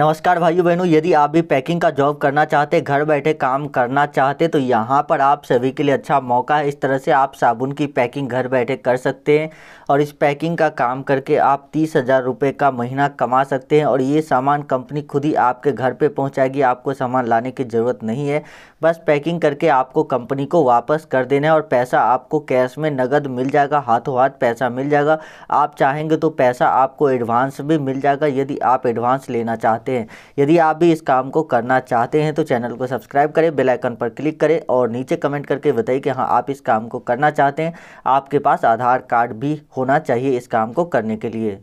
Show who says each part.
Speaker 1: नमस्कार भाइयों बहनों यदि आप भी पैकिंग का जॉब करना चाहते घर बैठे काम करना चाहते तो यहाँ पर आप सभी के लिए अच्छा मौका है इस तरह से आप साबुन की पैकिंग घर बैठे कर सकते हैं और इस पैकिंग का काम करके आप तीस हज़ार रुपये का महीना कमा सकते हैं और ये सामान कंपनी खुद ही आपके घर पे पहुँचाएगी आपको सामान लाने की ज़रूरत नहीं है बस पैकिंग करके आपको कंपनी को वापस कर देना है और पैसा आपको कैश में नगद मिल जाएगा हाथों हाथ पैसा मिल जाएगा आप चाहेंगे तो पैसा आपको एडवांस भी मिल जाएगा यदि आप एडवांस लेना चाहते चाहते हैं यदि आप भी इस काम को करना चाहते हैं तो चैनल को सब्सक्राइब करें बेल आइकन पर क्लिक करें और नीचे कमेंट करके बताइए कि हाँ आप इस काम को करना चाहते हैं आपके पास आधार कार्ड भी होना चाहिए इस काम को करने के लिए